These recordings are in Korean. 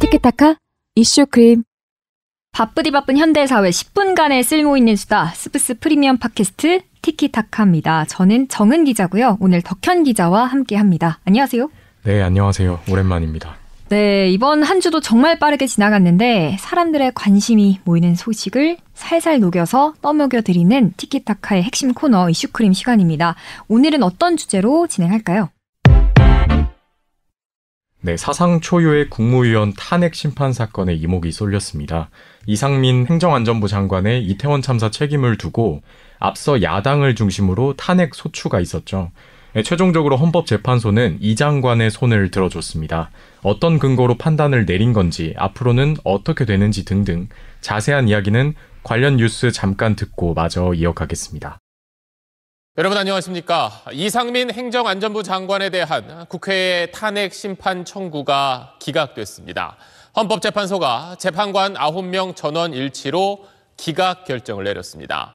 티키타카 이슈크림 바쁘디 바쁜 현대사회 10분간의 쓸모 있는 수다 스프스 프리미엄 팟캐스트 티키타카입니다. 저는 정은 기자고요. 오늘 덕현 기자와 함께합니다. 안녕하세요. 네, 안녕하세요. 오랜만입니다. 네, 이번 한 주도 정말 빠르게 지나갔는데 사람들의 관심이 모이는 소식을 살살 녹여서 떠먹여 드리는 티키타카의 핵심 코너 이슈크림 시간입니다. 오늘은 어떤 주제로 진행할까요? 네, 사상 초유의 국무위원 탄핵 심판 사건에 이목이 쏠렸습니다. 이상민 행정안전부 장관의 이태원 참사 책임을 두고 앞서 야당을 중심으로 탄핵 소추가 있었죠. 네, 최종적으로 헌법재판소는 이 장관의 손을 들어줬습니다. 어떤 근거로 판단을 내린 건지, 앞으로는 어떻게 되는지 등등 자세한 이야기는 관련 뉴스 잠깐 듣고 마저 이어가겠습니다. 여러분 안녕하십니까. 이상민 행정안전부 장관에 대한 국회의 탄핵 심판 청구가 기각됐습니다. 헌법재판소가 재판관 9명 전원 일치로 기각 결정을 내렸습니다.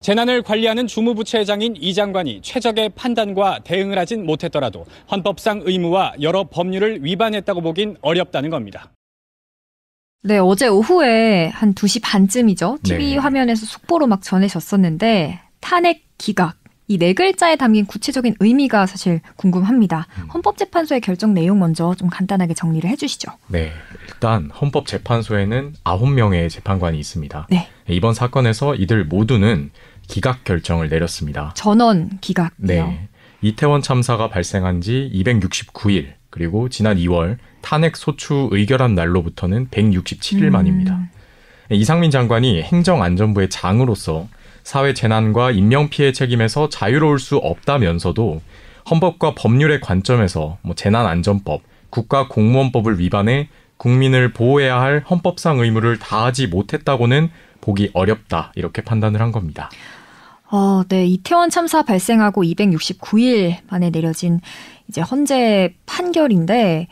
재난을 관리하는 주무부처회장인 이 장관이 최적의 판단과 대응을 하진 못했더라도 헌법상 의무와 여러 법률을 위반했다고 보긴 어렵다는 겁니다. 네, 어제 오후에 한 2시 반쯤이죠. 네. TV 네. 화면에서 속보로 막 전해졌었는데 탄핵 기각 이네 글자에 담긴 구체적인 의미가 사실 궁금합니다. 음. 헌법재판소의 결정 내용 먼저 좀 간단하게 정리를 해주시죠. 네, 일단 헌법재판소에는 아홉 명의 재판관이 있습니다. 네. 이번 사건에서 이들 모두는 기각 결정을 내렸습니다. 전원 기각. 네. 이태원 참사가 발생한 지 269일, 그리고 지난 2월 탄핵 소추 의결한 날로부터는 167일 음. 만입니다. 이상민 장관이 행정안전부의 장으로서 사회 재난과 인명피해 책임에서 자유로울 수 없다면서도 헌법과 법률의 관점에서 뭐 재난안전법, 국가공무원법을 위반해 국민을 보호해야 할 헌법상 의무를 다하지 못했다고는 보기 어렵다 이렇게 판단을 한 겁니다. 어, 네. 이태원 참사 발생하고 269일 만에 내려진 이제 헌재 판결인데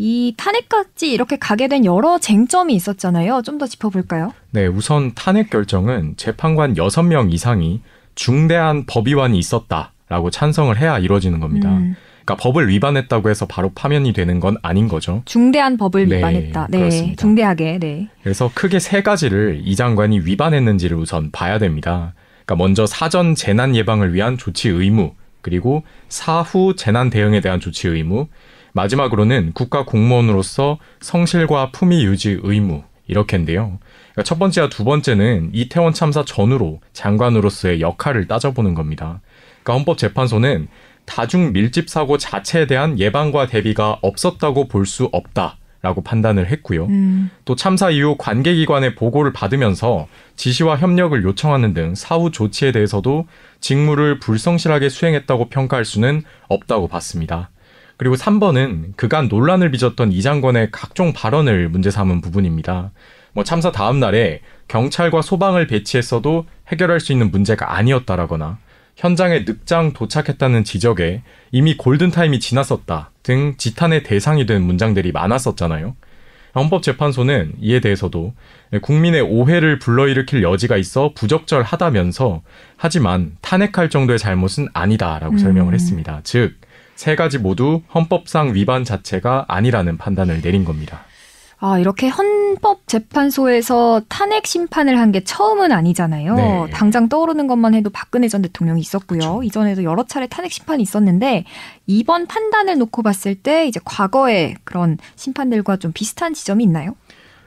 이 탄핵까지 이렇게 가게 된 여러 쟁점이 있었잖아요. 좀 더 짚어볼까요? 네, 우선 탄핵 결정은 재판관 6명 이상이 중대한 법위반이 있었다라고 찬성을 해야 이루어지는 겁니다. 음. 그러니까 법을 위반했다고 해서 바로 파면이 되는 건 아닌 거죠. 중대한 법을 네, 위반했다. 네, 그렇습니다. 중대하게. 네. 그래서 크게 세 가지를 이 장관이 위반했는지를 우선 봐야 됩니다. 그러니까 먼저 사전 재난 예방을 위한 조치 의무, 그리고 사후 재난 대응에 대한 조치 의무, 마지막으로는 국가 공무원으로서 성실과 품위 유지 의무 이렇게인데요. 그러니까 첫 번째와 두 번째는 이태원 참사 전후로 장관으로서의 역할을 따져보는 겁니다. 그러니까 헌법재판소는 다중 밀집 사고 자체에 대한 예방과 대비가 없었다고 볼 수 없다. 라고 판단을 했고요. 음. 또 참사 이후 관계기관의 보고를 받으면서 지시와 협력을 요청하는 등 사후 조치에 대해서도 직무를 불성실하게 수행했다고 평가할 수는 없다고 봤습니다. 그리고 3번은 그간 논란을 빚었던 이 장관의 각종 발언을 문제 삼은 부분입니다. 뭐 참사 다음 날에 경찰과 소방을 배치했어도 해결할 수 있는 문제가 아니었다라거나 현장에 늑장 도착했다는 지적에 이미 골든타임이 지났었다 등 지탄의 대상이 된 문장들이 많았었잖아요. 헌법재판소는 이에 대해서도 국민의 오해를 불러일으킬 여지가 있어 부적절하다면서 하지만 탄핵할 정도의 잘못은 아니다라고 음. 설명을 했습니다. 즉세 가지 모두 헌법상 위반 자체가 아니라는 판단을 내린 겁니다. 아, 이렇게 헌법재판소에서 탄핵 심판을 한 게 처음은 아니잖아요. 네. 당장 떠오르는 것만 해도 박근혜 전 대통령이 있었고요. 그렇죠. 이전에도 여러 차례 탄핵 심판이 있었는데 이번 판단을 놓고 봤을 때 이제 과거의 그런 심판들과 좀 비슷한 지점이 있나요?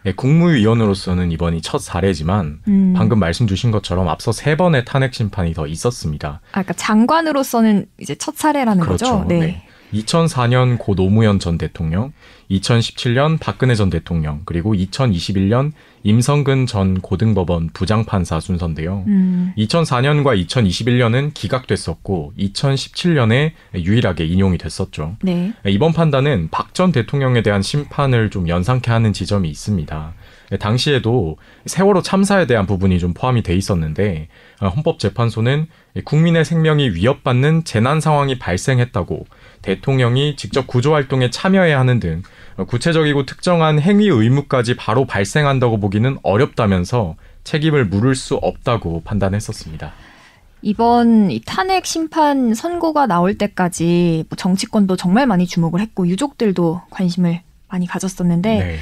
예, 국무위원으로서는 이번이 첫 사례지만 음. 방금 말씀 주신 것처럼 앞서 세 번의 탄핵 심판이 더 있었습니다. 아까 그러니까 장관으로서는 이제 첫 사례라는 그렇죠. 거죠. 네. 네. 2004년 고 노무현 전 대통령, 2017년 박근혜 전 대통령, 그리고 2021년 임성근 전 고등법원 부장판사 순서인데요. 음. 2004년과 2021년은 기각됐었고 2017년에 유일하게 인용이 됐었죠. 네. 이번 판단은 박 전 대통령에 대한 심판을 좀 연상케 하는 지점이 있습니다. 네, 당시에도 세월호 참사에 대한 부분이 좀 포함이 돼 있었는데 어, 헌법재판소는 국민의 생명이 위협받는 재난 상황이 발생했다고 대통령이 직접 구조 활동에 참여해야 하는 등 어, 구체적이고 특정한 행위 의무까지 바로 발생한다고 보기는 어렵다면서 책임을 물을 수 없다고 판단했었습니다. 이번 탄핵 심판 선고가 나올 때까지 뭐 정치권도 정말 많이 주목을 했고 유족들도 관심을 많이 가졌었는데 네.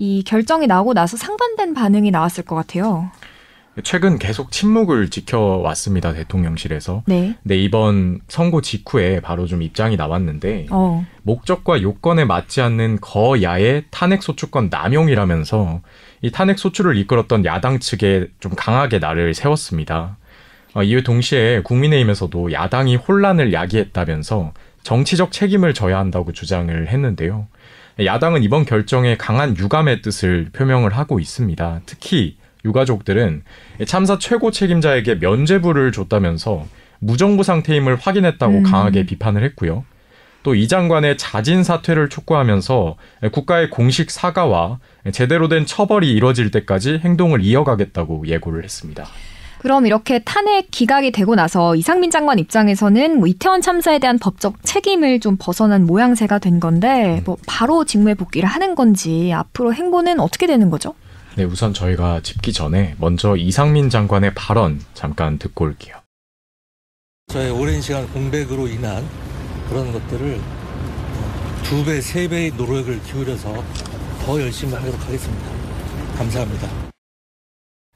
이 결정이 나고 나서 상반된 반응이 나왔을 것 같아요. 최근 계속 침묵을 지켜왔습니다 대통령실에서. 네. 근데 이번 선고 직후에 바로 좀 입장이 나왔는데 어. 목적과 요건에 맞지 않는 거야의 탄핵 소추권 남용이라면서 이 탄핵 소추를 이끌었던 야당 측에 좀 강하게 나를 세웠습니다. 어, 이에 동시에 국민의힘에서도 야당이 혼란을 야기했다면서 정치적 책임을 져야 한다고 주장을 했는데요. 야당은 이번 결정에 강한 유감의 뜻을 표명을 하고 있습니다. 특히 유가족들은 참사 최고 책임자에게 면죄부를 줬다면서 무정부 상태임을 확인했다고 음. 강하게 비판을 했고요. 또 이 장관의 자진 사퇴를 촉구하면서 국가의 공식 사과와 제대로 된 처벌이 이뤄질 때까지 행동을 이어가겠다고 예고를 했습니다. 그럼 이렇게 탄핵 기각이 되고 나서 이상민 장관 입장에서는 뭐 이태원 참사에 대한 법적 책임을 좀 벗어난 모양새가 된 건데 음. 뭐 바로 직무에 복귀를 하는 건지 앞으로 행보는 어떻게 되는 거죠? 네, 우선 저희가 짚기 전에 먼저 이상민 장관의 발언 잠깐 듣고 올게요. 저의 오랜 시간 공백으로 인한 그런 것들을 두 배, 세 배의 노력을 기울여서 더 열심히 하도록 하겠습니다. 감사합니다.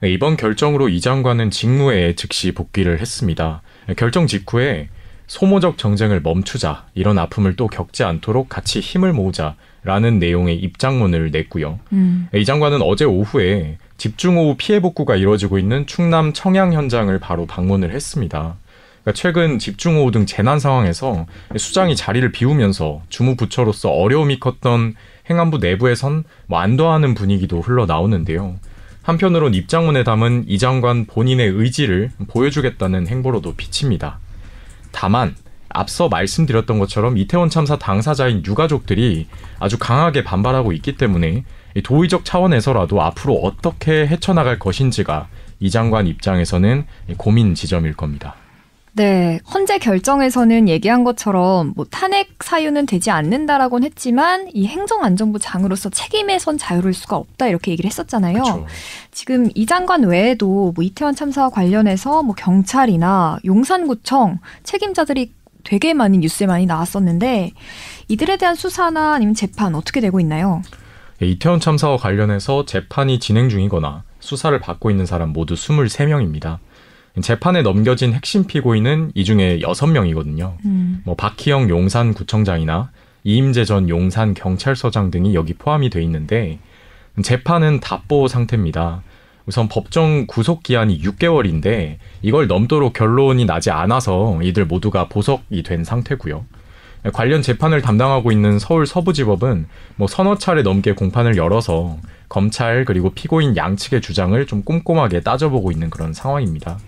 이번 결정으로 이 장관은 직무에 즉시 복귀를 했습니다. 결정 직후에 소모적 정쟁을 멈추자, 이런 아픔을 또 겪지 않도록 같이 힘을 모으자라는 내용의 입장문을 냈고요. 음. 이 장관은 어제 오후에 집중호우 피해 복구가 이루어지고 있는 충남 청양 현장을 바로 방문을 했습니다. 그러니까 최근 집중호우 등 재난 상황에서 수장이 자리를 비우면서 주무부처로서 어려움이 컸던 행안부 내부에선 뭐 안도하는 분위기도 흘러나오는데요. 한편으론 입장문에 담은 이 장관 본인의 의지를 보여주겠다는 행보로도 비칩니다. 다만 앞서 말씀드렸던 것처럼 이태원 참사 당사자인 유가족들이 아주 강하게 반발하고 있기 때문에 도의적 차원에서라도 앞으로 어떻게 헤쳐나갈 것인지가 이 장관 입장에서는 고민 지점일 겁니다. 네. 헌재 결정에서는 얘기한 것처럼 뭐 탄핵 사유는 되지 않는다라곤 했지만 이 행정안전부 장으로서 책임에선 자유로울 수가 없다 이렇게 얘기를 했었잖아요. 그쵸. 지금 이 장관 외에도 뭐 이태원 참사와 관련해서 뭐 경찰이나 용산구청 책임자들이 되게 많이 뉴스에 많이 나왔었는데 이들에 대한 수사나 아니면 재판 어떻게 되고 있나요? 예, 이태원 참사와 관련해서 재판이 진행 중이거나 수사를 받고 있는 사람 모두 23명입니다. 재판에 넘겨진 핵심 피고인은 이 중에 여섯 명이거든요. 음. 뭐 박희영 용산 구청장이나 이임재 전 용산 경찰서장 등이 여기 포함이 돼 있는데 재판은 답보 상태입니다. 우선 법정 구속 기한이 6개월인데 이걸 넘도록 결론이 나지 않아서 이들 모두가 보석이 된 상태고요. 관련 재판을 담당하고 있는 서울 서부지법은 뭐 서너 차례 넘게 공판을 열어서 검찰 그리고 피고인 양측의 주장을 좀 꼼꼼하게 따져보고 있는 그런 상황입니다.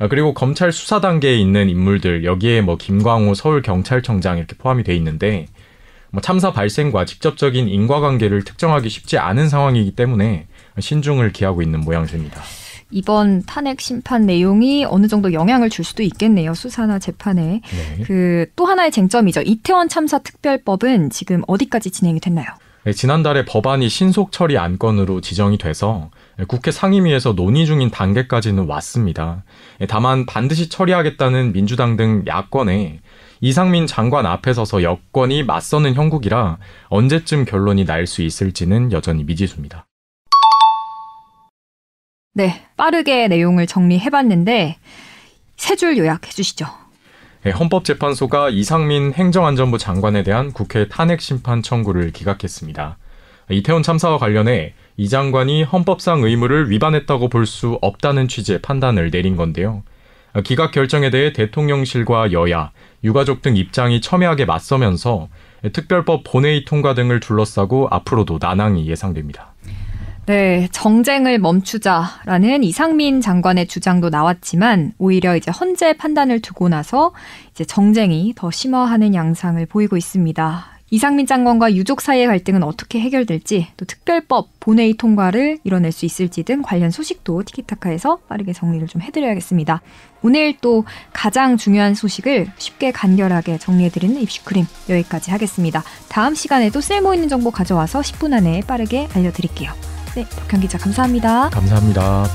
아, 그리고 검찰 수사 단계에 있는 인물들 여기에 뭐 김광호 서울 경찰청장 이렇게 포함이 돼 있는데 뭐 참사 발생과 직접적인 인과관계를 특정하기 쉽지 않은 상황이기 때문에 신중을 기하고 있는 모양새입니다. 이번 탄핵 심판 내용이 어느 정도 영향을 줄 수도 있겠네요. 수사나 재판에. 네. 그또 하나의 쟁점이죠. 이태원 참사 특별법은 지금 어디까지 진행이 됐나요? 네, 지난달에 법안이 신속 처리 안건으로 지정이 돼서 예, 국회 상임위에서 논의 중인 단계까지는 왔습니다. 예, 다만 반드시 처리하겠다는 민주당 등 야권에 이상민 장관 앞에 서서 여권이 맞서는 형국이라 언제쯤 결론이 날 수 있을지는 여전히 미지수입니다. 네, 빠르게 내용을 정리해봤는데 세 줄 요약해 주시죠. 예, 헌법재판소가 이상민 행정안전부 장관에 대한 국회 탄핵 심판 청구를 기각했습니다. 이태원 참사와 관련해 이 장관이 헌법상 의무를 위반했다고 볼 수 없다는 취지의 판단을 내린 건데요. 기각 결정에 대해 대통령실과 여야, 유가족 등 입장이 첨예하게 맞서면서 특별법 본회의 통과 등을 둘러싸고 앞으로도 난항이 예상됩니다. 네, 정쟁을 멈추자라는 이상민 장관의 주장도 나왔지만 오히려 이제 헌재 판단을 두고 나서 이제 정쟁이 더 심화하는 양상을 보이고 있습니다. 이상민 장관과 유족 사이의 갈등은 어떻게 해결될지 또 특별법 본회의 통과를 이뤄낼 수 있을지 등 관련 소식도 티키타카에서 빠르게 정리를 좀 해드려야겠습니다. 오늘 또 가장 중요한 소식을 쉽게 간결하게 정리해드리는 입시크림 여기까지 하겠습니다. 다음 시간에도 쓸모있는 정보 가져와서 10분 안에 빠르게 알려드릴게요. 네, 덕현 기자 감사합니다. 감사합니다.